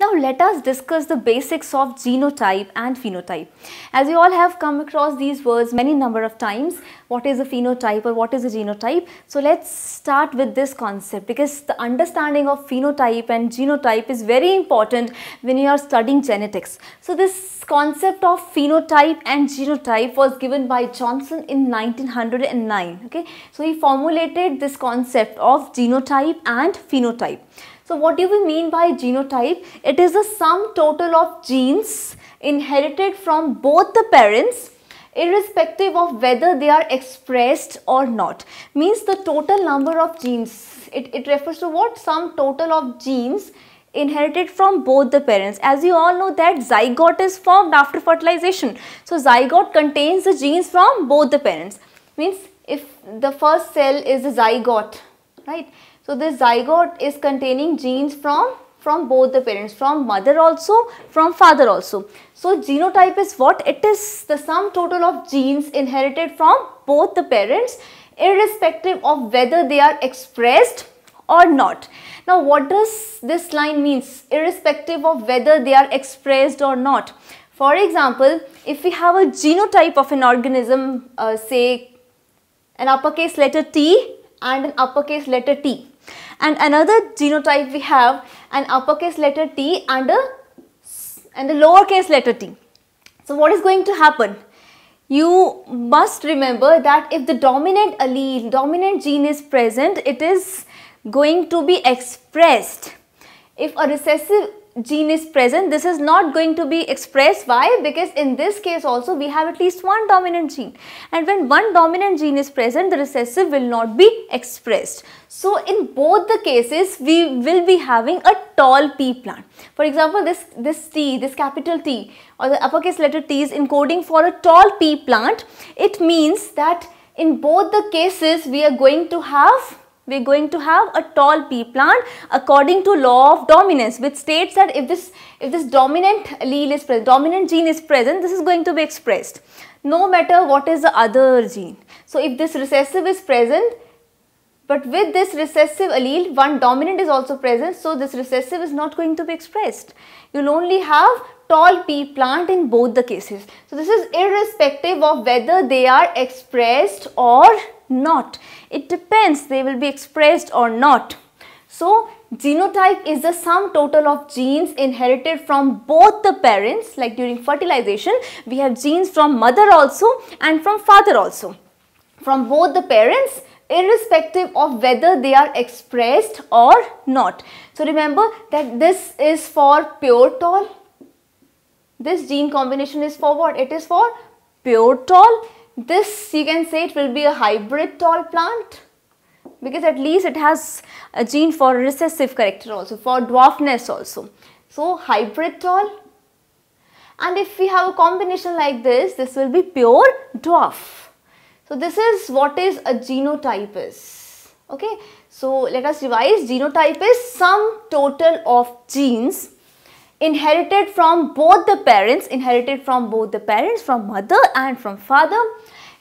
Now let us discuss the basics of genotype and phenotype. As you all have come across these words many number of times, what is a phenotype or what is a genotype? So let's start with this concept because the understanding of phenotype and genotype is very important when you are studying genetics. So this concept of phenotype and genotype was given by Johnson in 1909. Okay, So he formulated this concept of genotype and phenotype. So what do we mean by genotype? It is the sum total of genes inherited from both the parents irrespective of whether they are expressed or not means the total number of genes it, it refers to what sum total of genes inherited from both the parents as you all know that zygote is formed after fertilization so zygote contains the genes from both the parents means if the first cell is a zygote right so this zygote is containing genes from from both the parents from mother also from father also. So genotype is what? It is the sum total of genes inherited from both the parents irrespective of whether they are expressed or not. Now what does this line means irrespective of whether they are expressed or not. For example, if we have a genotype of an organism uh, say an uppercase letter T and an uppercase letter T and another genotype we have an uppercase letter T and a, and a lowercase letter t. So what is going to happen? You must remember that if the dominant allele, dominant gene is present, it is going to be expressed. If a recessive gene is present, this is not going to be expressed. Why? Because in this case also we have at least one dominant gene. And when one dominant gene is present, the recessive will not be expressed. So in both the cases, we will be having a tall pea plant. For example, this, this T, this capital T or the uppercase letter T is encoding for a tall pea plant. It means that in both the cases, we are going to have we're going to have a tall pea plant according to law of dominance which states that if this if this dominant allele is present, dominant gene is present, this is going to be expressed no matter what is the other gene. So if this recessive is present, but with this recessive allele, one dominant is also present, so this recessive is not going to be expressed. You'll only have tall pea plant in both the cases. So this is irrespective of whether they are expressed or not. It depends they will be expressed or not. So genotype is the sum total of genes inherited from both the parents like during fertilization we have genes from mother also and from father also. From both the parents irrespective of whether they are expressed or not. So remember that this is for pure tall this gene combination is for what? It is for pure tall. This you can say it will be a hybrid tall plant because at least it has a gene for recessive character also, for dwarfness also. So hybrid tall and if we have a combination like this, this will be pure dwarf. So this is what is a genotype is. Okay. So let us revise genotype is sum total of genes inherited from both the parents, inherited from both the parents, from mother and from father,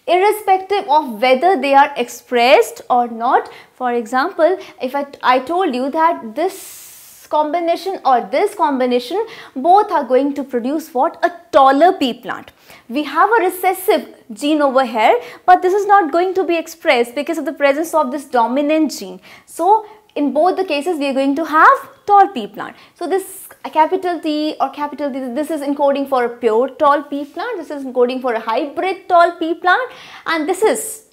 irrespective of whether they are expressed or not. For example, if I, I told you that this combination or this combination, both are going to produce what? A taller pea plant. We have a recessive gene over here, but this is not going to be expressed because of the presence of this dominant gene. So, in both the cases we are going to have tall P plant. So this capital T or capital T, this is encoding for a pure tall P plant, this is encoding for a hybrid tall P plant and this is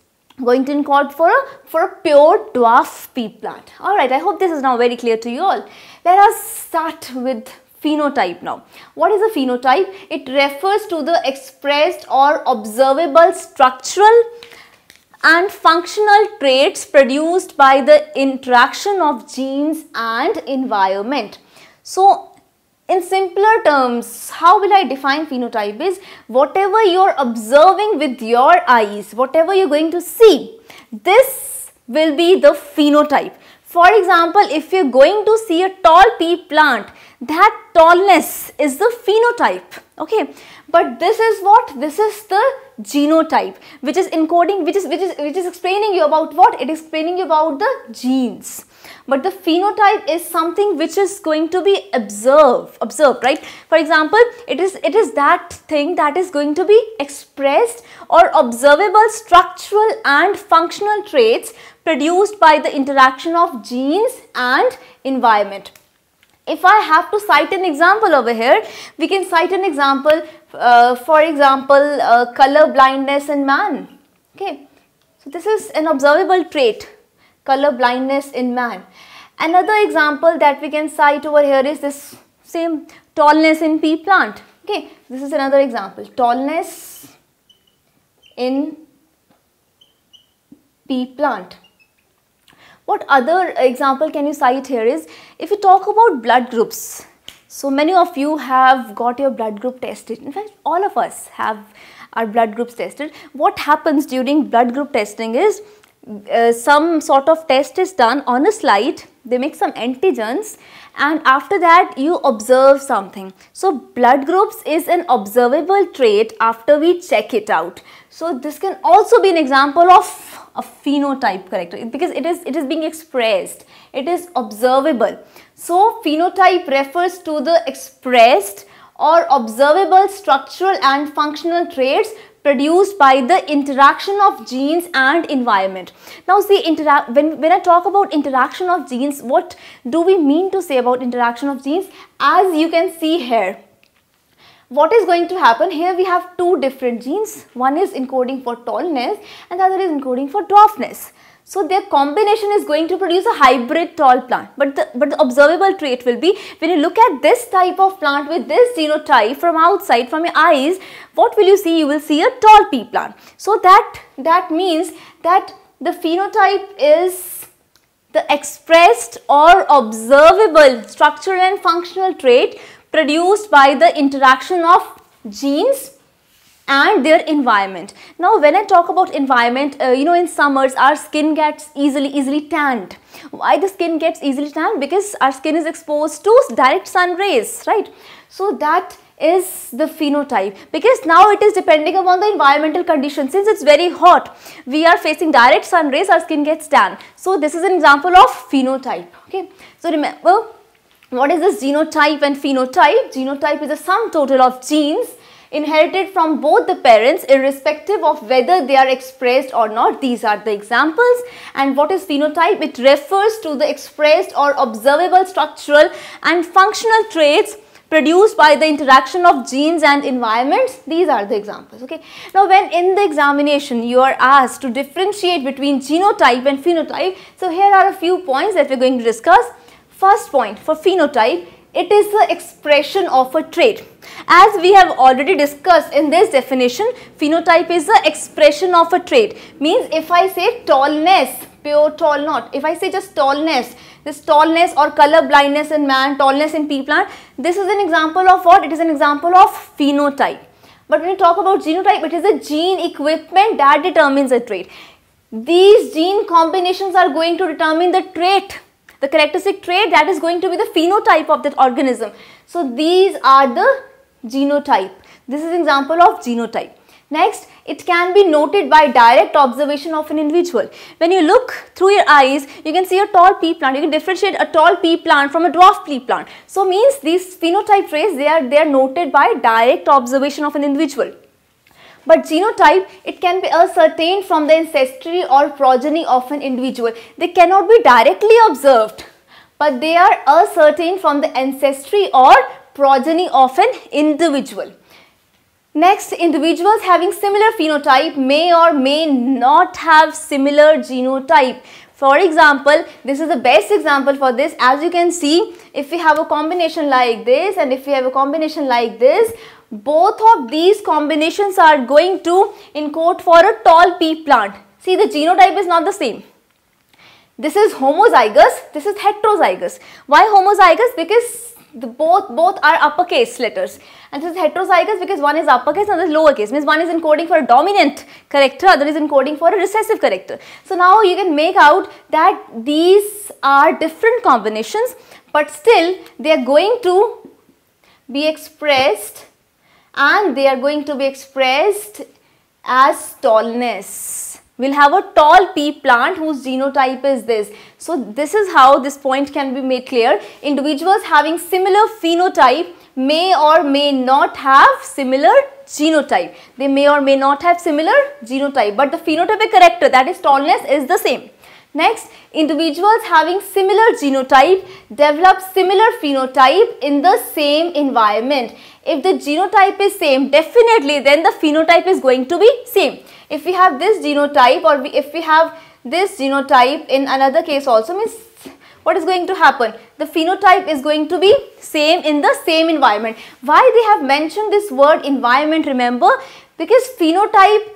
going to encode for a, for a pure dwarf pea plant. Alright, I hope this is now very clear to you all. Let us start with phenotype now. What is a phenotype? It refers to the expressed or observable structural and functional traits produced by the interaction of genes and environment. So in simpler terms, how will I define phenotype is whatever you're observing with your eyes, whatever you're going to see, this will be the phenotype. For example, if you're going to see a tall pea plant, that tallness is the phenotype, okay? But this is what? This is the genotype, which is encoding, which is, which is, which is explaining you about what? It is explaining you about the genes but the phenotype is something which is going to be observed, observed, right? For example, it is it is that thing that is going to be expressed or observable structural and functional traits produced by the interaction of genes and environment. If I have to cite an example over here, we can cite an example, uh, for example, uh, color blindness in man. Okay, so this is an observable trait color blindness in man. Another example that we can cite over here is this same tallness in pea plant. Okay, this is another example. Tallness in pea plant. What other example can you cite here is if you talk about blood groups. So many of you have got your blood group tested. In fact, all of us have our blood groups tested. What happens during blood group testing is uh, some sort of test is done on a slide they make some antigens and after that you observe something so blood groups is an observable trait after we check it out so this can also be an example of a phenotype character because it is it is being expressed it is observable so phenotype refers to the expressed or observable structural and functional traits produced by the interaction of genes and environment. Now see, when, when I talk about interaction of genes, what do we mean to say about interaction of genes? As you can see here, what is going to happen here we have two different genes one is encoding for tallness and the other is encoding for dwarfness so their combination is going to produce a hybrid tall plant. But the, but the observable trait will be when you look at this type of plant with this genotype from outside from your eyes, what will you see? You will see a tall pea plant. So that, that means that the phenotype is the expressed or observable structural and functional trait produced by the interaction of genes and their environment. Now when I talk about environment, uh, you know in summers our skin gets easily easily tanned. Why the skin gets easily tanned? Because our skin is exposed to direct sun rays, right? So that is the phenotype because now it is depending upon the environmental condition since it's very hot we are facing direct sun rays our skin gets tan so this is an example of phenotype okay so remember what is this genotype and phenotype genotype is a sum total of genes inherited from both the parents irrespective of whether they are expressed or not. These are the examples. And what is phenotype? It refers to the expressed or observable structural and functional traits produced by the interaction of genes and environments these are the examples okay now when in the examination you are asked to differentiate between genotype and phenotype so here are a few points that we're going to discuss first point for phenotype it is the expression of a trait. As we have already discussed in this definition, phenotype is the expression of a trait. Means if I say tallness, pure tall not, if I say just tallness, this tallness or color blindness in man, tallness in pea plant, this is an example of what? It is an example of phenotype. But when you talk about genotype, it is a gene equipment that determines a trait. These gene combinations are going to determine the trait the characteristic trait that is going to be the phenotype of that organism. So these are the genotype. This is an example of genotype. Next, it can be noted by direct observation of an individual. When you look through your eyes, you can see a tall pea plant. You can differentiate a tall pea plant from a dwarf pea plant. So means these phenotype traits, they are, they are noted by direct observation of an individual. But genotype, it can be ascertained from the ancestry or progeny of an individual. They cannot be directly observed, but they are ascertained from the ancestry or progeny of an individual. Next, individuals having similar phenotype may or may not have similar genotype. For example, this is the best example for this. As you can see, if we have a combination like this and if we have a combination like this, both of these combinations are going to encode for a tall pea plant. See the genotype is not the same. This is homozygous, this is heterozygous. Why homozygous? Because the both both are uppercase letters and this is heterozygous because one is uppercase and the lowercase means one is encoding for a dominant character other is encoding for a recessive character so now you can make out that these are different combinations but still they are going to be expressed and they are going to be expressed as tallness. We'll have a tall pea plant whose genotype is this. So this is how this point can be made clear. Individuals having similar phenotype may or may not have similar genotype. They may or may not have similar genotype but the phenotypic character that is tallness is the same. Next, individuals having similar genotype develop similar phenotype in the same environment. If the genotype is same, definitely then the phenotype is going to be same. If we have this genotype or we, if we have this genotype in another case also means what is going to happen? The phenotype is going to be same in the same environment. Why they have mentioned this word environment remember? Because phenotype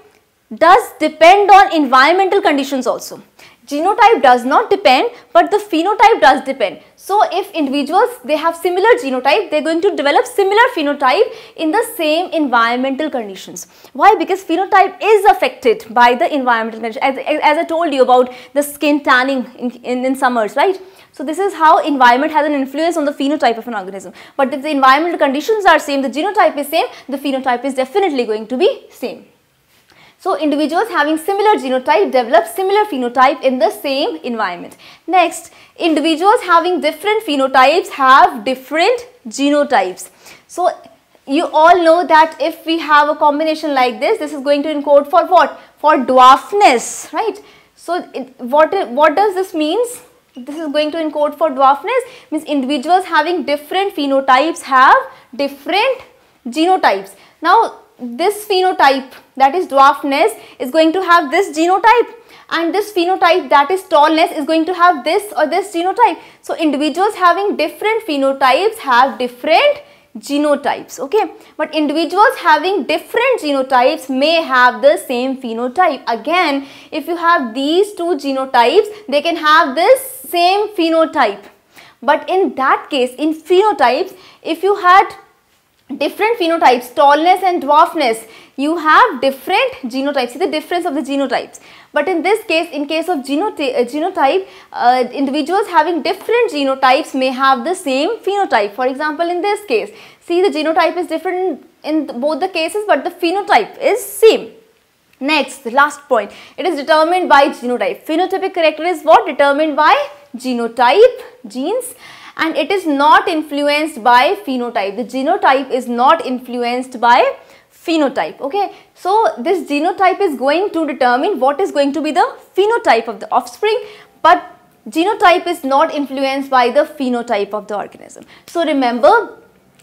does depend on environmental conditions also genotype does not depend but the phenotype does depend. So if individuals they have similar genotype they're going to develop similar phenotype in the same environmental conditions. Why? Because phenotype is affected by the environmental conditions as, as I told you about the skin tanning in, in, in summers right. So this is how environment has an influence on the phenotype of an organism. But if the environmental conditions are same, the genotype is same, the phenotype is definitely going to be same. So individuals having similar genotype develop similar phenotype in the same environment. Next, individuals having different phenotypes have different genotypes. So you all know that if we have a combination like this, this is going to encode for what? For dwarfness, right? So it, what, what does this means? This is going to encode for dwarfness means individuals having different phenotypes have different genotypes. Now this phenotype that is dwarfness is going to have this genotype and this phenotype that is tallness is going to have this or this genotype. So individuals having different phenotypes have different genotypes okay but individuals having different genotypes may have the same phenotype again if you have these two genotypes they can have this same phenotype but in that case in phenotypes if you had different phenotypes, tallness and dwarfness, you have different genotypes, see the difference of the genotypes. But in this case, in case of uh, genotype, uh, individuals having different genotypes may have the same phenotype. For example, in this case, see the genotype is different in both the cases, but the phenotype is same. Next, the last point, it is determined by genotype. Phenotypic character is what? Determined by genotype, genes and it is not influenced by phenotype. The genotype is not influenced by phenotype okay so this genotype is going to determine what is going to be the phenotype of the offspring but genotype is not influenced by the phenotype of the organism so remember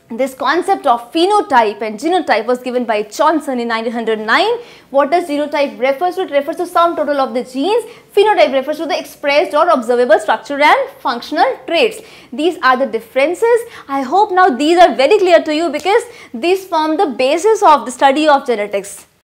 this concept of phenotype and genotype was given by Johnson in 1909. What does genotype refers to? It refers to sum total of the genes. Phenotype refers to the expressed or observable structure and functional traits. These are the differences. I hope now these are very clear to you because these form the basis of the study of genetics.